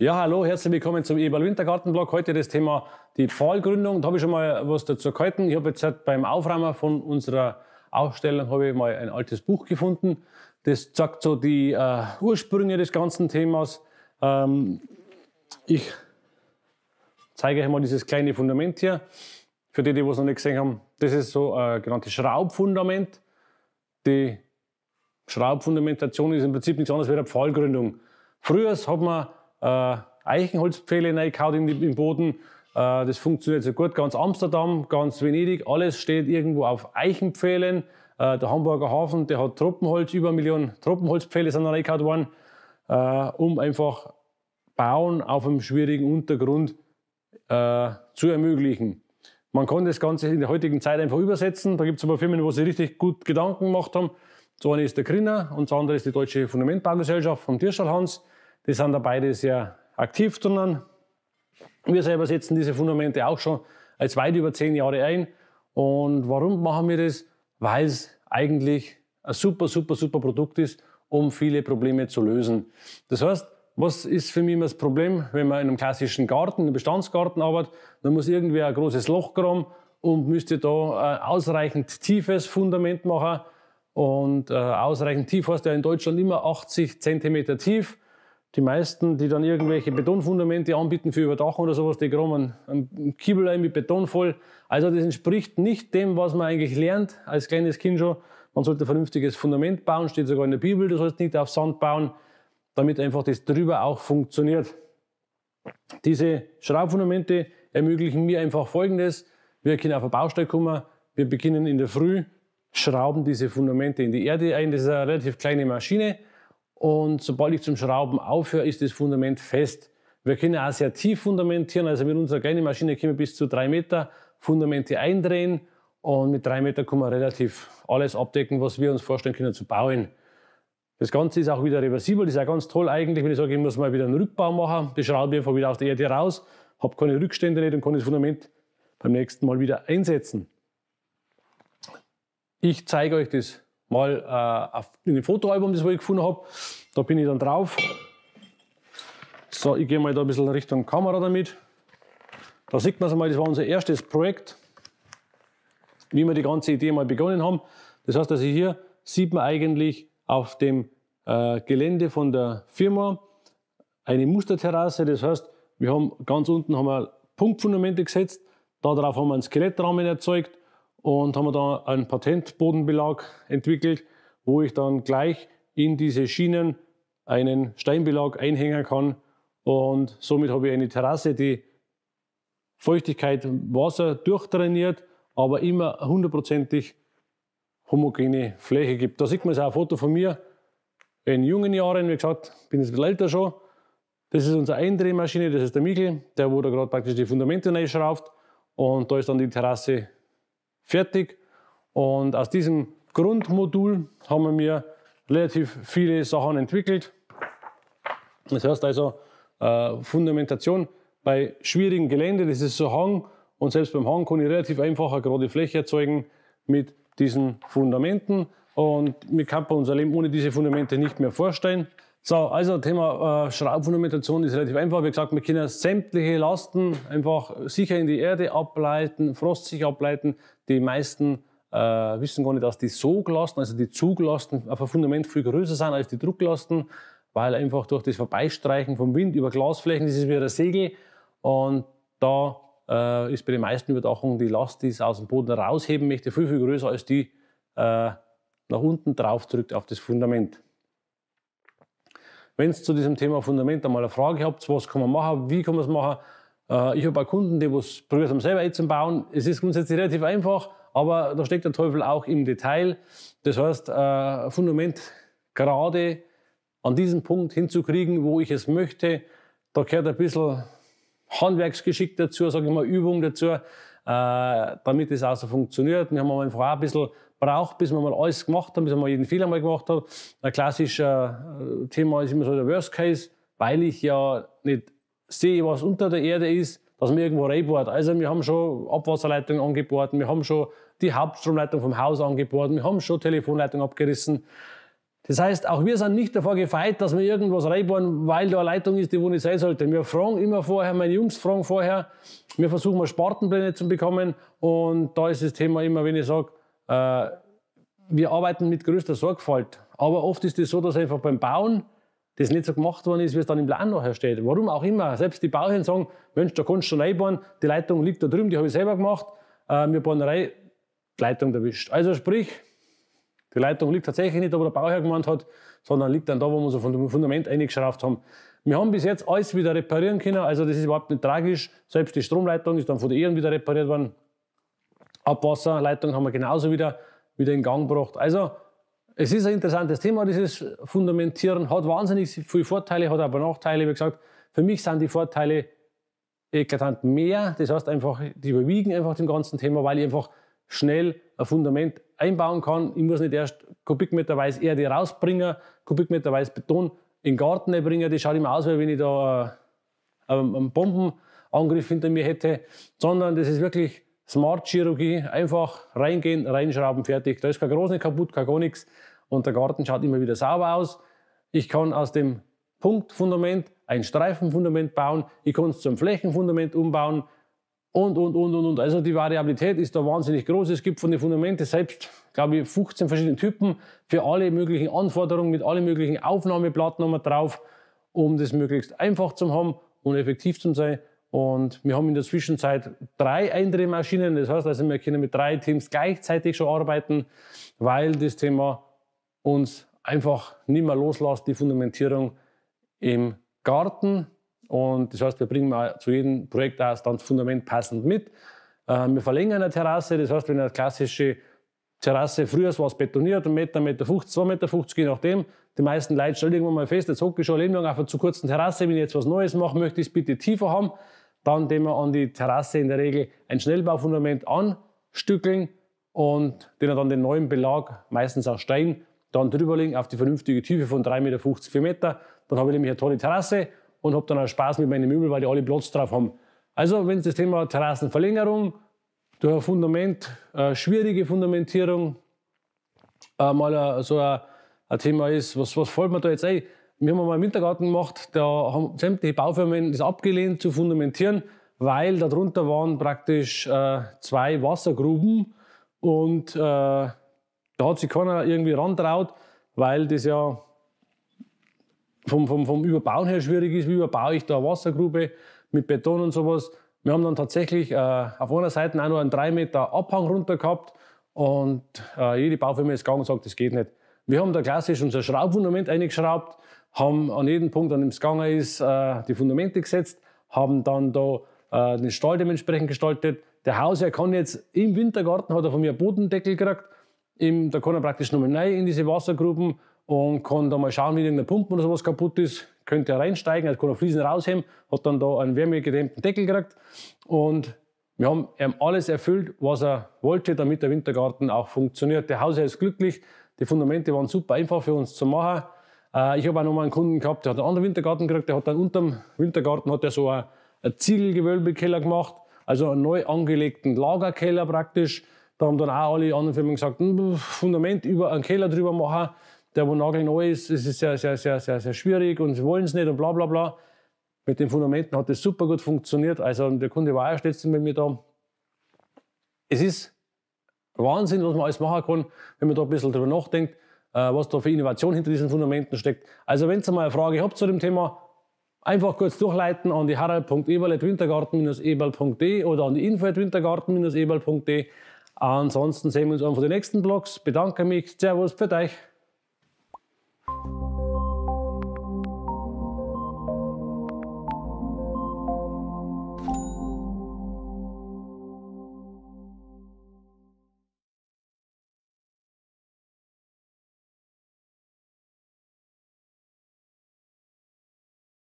Ja, hallo, herzlich willkommen zum Eberl Wintergartenblog. Heute das Thema die Pfahlgründung. Da habe ich schon mal was dazu gehalten. Ich habe jetzt beim Aufräumen von unserer Ausstellung habe ich mal ein altes Buch gefunden. Das zeigt so die äh, Ursprünge des ganzen Themas. Ähm, ich zeige euch mal dieses kleine Fundament hier. Für die, die es noch nicht gesehen haben, das ist so ein genanntes Schraubfundament. Die Schraubfundamentation ist im Prinzip nichts anderes wie eine Pfahlgründung. Früher hat man äh, Eichenholzpfähle reingehauen in den Boden. Äh, das funktioniert sehr gut. Ganz Amsterdam, ganz Venedig, alles steht irgendwo auf Eichenpfählen. Äh, der Hamburger Hafen, der hat Tropenholz, über eine Million Tropenholzpfähle sind reingehauen worden, äh, um einfach Bauen auf einem schwierigen Untergrund äh, zu ermöglichen. Man kann das Ganze in der heutigen Zeit einfach übersetzen. Da gibt es aber Firmen, wo sie richtig gut Gedanken gemacht haben. So eine ist der Grinner und das andere ist die Deutsche Fundamentbaugesellschaft vom Tierschall Hans. Die sind da beide sehr aktiv drinnen. Wir selber setzen diese Fundamente auch schon als weit über zehn Jahre ein. Und warum machen wir das? Weil es eigentlich ein super, super, super Produkt ist, um viele Probleme zu lösen. Das heißt, was ist für mich immer das Problem, wenn man in einem klassischen Garten, in einem Bestandsgarten arbeitet, dann muss irgendwer ein großes Loch graben und müsste da ein äh, ausreichend tiefes Fundament machen. Und äh, ausreichend tief heißt ja in Deutschland immer 80 Zentimeter tief. Die meisten, die dann irgendwelche Betonfundamente anbieten für Überdachung oder sowas, die graben einen Kiebel ein mit Beton voll. Also das entspricht nicht dem, was man eigentlich lernt als kleines Kind schon. Man sollte ein vernünftiges Fundament bauen, steht sogar in der Bibel, du sollst nicht auf Sand bauen, damit einfach das drüber auch funktioniert. Diese Schraubfundamente ermöglichen mir einfach Folgendes. Wir können auf eine Baustelle kommen, wir beginnen in der Früh, schrauben diese Fundamente in die Erde ein. Das ist eine relativ kleine Maschine. Und sobald ich zum Schrauben aufhöre, ist das Fundament fest. Wir können auch sehr tief fundamentieren. Also mit unserer kleinen Maschine können wir bis zu drei Meter Fundamente eindrehen. Und mit drei Meter können wir relativ alles abdecken, was wir uns vorstellen können zu bauen. Das Ganze ist auch wieder reversibel. Das ist auch ganz toll eigentlich, wenn ich sage, ich muss mal wieder einen Rückbau machen. Die Schraube einfach wieder aus der Erde raus, habe keine Rückstände nicht und kann das Fundament beim nächsten Mal wieder einsetzen. Ich zeige euch das mal äh, auf, in dem Fotoalbum, das ich gefunden habe. Da bin ich dann drauf. So, ich gehe mal da ein bisschen Richtung Kamera damit. Da sieht man es einmal, das war unser erstes Projekt, wie wir die ganze Idee mal begonnen haben. Das heißt, also hier sieht man eigentlich auf dem äh, Gelände von der Firma eine Musterterrasse. Das heißt, wir haben ganz unten haben wir Punktfundamente gesetzt, darauf haben wir einen Skelettrahmen erzeugt und haben da einen Patentbodenbelag entwickelt, wo ich dann gleich in diese Schienen einen Steinbelag einhängen kann und somit habe ich eine Terrasse, die Feuchtigkeit, Wasser durchtrainiert, aber immer hundertprozentig homogene Fläche gibt. Da sieht man jetzt auch ein Foto von mir in jungen Jahren. Wie gesagt, bin jetzt ein bisschen älter schon. Das ist unsere Eindrehmaschine, das ist der Michel, der wurde gerade praktisch die Fundamente neu schrauft. Und da ist dann die Terrasse fertig. Und aus diesem Grundmodul haben wir mir relativ viele Sachen entwickelt. Das heißt also, äh, Fundamentation bei schwierigen Gelände, das ist so Hang. Und selbst beim Hang kann ich relativ einfach eine gerade Fläche erzeugen mit diesen Fundamenten. Und wir können unser Leben ohne diese Fundamente nicht mehr vorstellen. So, also Thema äh, Schraubennomentation ist relativ einfach. Wie gesagt, wir können sämtliche Lasten einfach sicher in die Erde ableiten, frostsicher ableiten. Die meisten äh, wissen gar nicht, dass die Soglasten, also die Zuglasten, auf dem Fundament viel größer sind als die Drucklasten, weil einfach durch das Vorbeistreichen vom Wind über Glasflächen, das ist wie ein Segel. Und da äh, ist bei den meisten Überdachungen die Last, die es aus dem Boden rausheben möchte, viel, viel größer als die äh, nach unten drauf drückt auf das Fundament. Wenn es zu diesem Thema Fundament einmal eine Frage habt, was kann man machen, wie kann man es machen, äh, ich habe auch Kunden, die was probiert haben, selber zu bauen. Es ist grundsätzlich relativ einfach, aber da steckt der Teufel auch im Detail. Das heißt, äh, Fundament gerade an diesen Punkt hinzukriegen, wo ich es möchte, da gehört ein bisschen Handwerksgeschick dazu, sage ich mal, Übung dazu, äh, damit es auch so funktioniert. Wir haben am auch ein bisschen braucht, bis wir mal alles gemacht haben, bis wir mal jeden Fehler mal gemacht haben. Ein klassisches äh, Thema ist immer so der Worst Case, weil ich ja nicht sehe, was unter der Erde ist, dass man irgendwo reinbohrt. Also wir haben schon Abwasserleitungen angebohrt, wir haben schon die Hauptstromleitung vom Haus angebohrt, wir haben schon Telefonleitung abgerissen. Das heißt, auch wir sind nicht davor gefeit, dass wir irgendwas reinbauen, weil da eine Leitung ist, die wo nicht sein sollte. Wir fragen immer vorher, meine Jungs fragen vorher, wir versuchen mal Spartenpläne zu bekommen und da ist das Thema immer, wenn ich sage, äh, wir arbeiten mit größter Sorgfalt. Aber oft ist es das so, dass einfach beim Bauen das nicht so gemacht worden ist, wie es dann im Plan nachher steht. Warum auch immer. Selbst die Bauherren sagen, Mensch, da kannst du schon einbauen, die Leitung liegt da drüben, die habe ich selber gemacht, äh, wir bauen rein, Leitung erwischt. Also sprich, die Leitung liegt tatsächlich nicht da, wo der Bauherr gemeint hat, sondern liegt dann da, wo wir so von dem Fundament eingeschraubt haben. Wir haben bis jetzt alles wieder reparieren können, also das ist überhaupt nicht tragisch. Selbst die Stromleitung ist dann von den Ehren wieder repariert worden. Abwasserleitung haben wir genauso wieder, wieder in Gang gebracht. Also, es ist ein interessantes Thema, dieses Fundamentieren. Hat wahnsinnig viele Vorteile, hat aber Nachteile. Wie gesagt, für mich sind die Vorteile eh eklatant mehr. Das heißt einfach, die überwiegen einfach dem ganzen Thema, weil ich einfach schnell ein Fundament einbauen kann. Ich muss nicht erst kubikmeterweise Erde rausbringen, kubikmeterweise Beton in den Garten bringen. Das schaut immer aus, wie wenn ich da äh, einen Bombenangriff hinter mir hätte. Sondern das ist wirklich Smart Chirurgie, einfach reingehen, reinschrauben, fertig. Da ist kein Groß nicht kaputt, kein gar nichts. Und der Garten schaut immer wieder sauber aus. Ich kann aus dem Punktfundament ein Streifenfundament bauen. Ich kann es zum Flächenfundament umbauen. Und, und, und, und, und. Also die Variabilität ist da wahnsinnig groß. Es gibt von den Fundamente selbst, glaube ich, 15 verschiedene Typen für alle möglichen Anforderungen mit allen möglichen Aufnahmeplatten nochmal drauf, um das möglichst einfach zu haben und effektiv zu sein und wir haben in der Zwischenzeit drei Eindrehmaschinen. Das heißt also, wir können mit drei Teams gleichzeitig schon arbeiten, weil das Thema uns einfach nicht mehr loslässt, die Fundamentierung im Garten. Und das heißt, wir bringen zu jedem Projekt auch dann das Fundament passend mit. Äh, wir verlängern eine Terrasse. Das heißt, wenn eine klassische Terrasse früher war es betoniert, 1 Meter, 1,50 Meter, 2,50 Meter, je nachdem. Die meisten Leute stellen irgendwann mal fest, jetzt hocke ich schon eine lang auf einer zu kurzen Terrasse. Wenn ich jetzt was Neues mache, möchte ich es bitte tiefer haben. Dann gehen wir an die Terrasse in der Regel ein Schnellbaufundament anstückeln und den dann den neuen Belag, meistens auch Stein, dann drüberlegen auf die vernünftige Tiefe von 3,50 Meter, 4 Meter. Dann habe ich nämlich eine tolle Terrasse und habe dann auch Spaß mit meinen Möbeln, weil die alle Platz drauf haben. Also wenn es das Thema Terrassenverlängerung, durch ein Fundament, äh, schwierige Fundamentierung, äh, mal äh, so ein, ein, Thema ist, was, was fällt mir da jetzt ein? wir haben mal im Wintergarten gemacht, da haben sämtliche Baufirmen das abgelehnt zu fundamentieren, weil darunter waren praktisch äh, zwei Wassergruben und äh, da hat sich keiner irgendwie rantraut, weil das ja vom, vom, vom Überbauen her schwierig ist. Wie überbaue ich da eine Wassergrube mit Beton und sowas? Wir haben dann tatsächlich äh, auf einer Seite auch noch einen 3 Meter Abhang runter gehabt und äh, jede Baufirma ist gegangen und sagt, das geht nicht. Wir haben da klassisch unser Schraubfundament eingeschraubt, haben an jedem Punkt, an dem es gegangen ist, äh, die Fundamente gesetzt, haben dann da äh, den Stall dementsprechend gestaltet. Der Hausherr kann jetzt im Wintergarten, hat er von mir einen Bodendeckel gekriegt, im, da kann er praktisch nochmal rein in diese Wassergruben und kann da mal schauen, wie irgendeine Pumpe oder sowas kaputt ist, könnte er reinsteigen, also kann er Fliesen rausheben, hat dann da einen wärmegedämmten Deckel gekriegt und wir haben ihm alles erfüllt, was er wollte, damit der Wintergarten auch funktioniert. Der Hausherr ist glücklich, die Fundamente waren super einfach für uns zu machen äh, ich habe auch noch mal einen Kunden gehabt, der hat einen anderen Wintergarten gekriegt, der hat dann unterm Wintergarten hat er so einen, ein Ziegelgewölbekeller gemacht, also einen neu angelegten Lagerkeller praktisch. Da haben dann auch alle anderen Firmen gesagt, hm, Fundament über einen Keller drüber machen, der wo nagelneu ist, das ist sehr, sehr, sehr, sehr, sehr schwierig und sie wollen es nicht und bla bla bla. Mit den Fundamenten hat das super gut funktioniert. Also der Kunde war erst stets mit mir da. Es ist Wahnsinn, was man alles machen kann, wenn man da ein bisschen drüber nachdenkt. Äh, was da für Innovation hinter diesen Fundamenten steckt. Also wenn ihr mal eine Frage habt zu dem Thema, einfach kurz durchleiten an die harald.eberl.wintergarten-eberl.de oder an die info.wintergarten-eberl.de. Ansonsten sehen wir uns einfach den nächsten Blogs. Bedanke mich. Servus, für euch.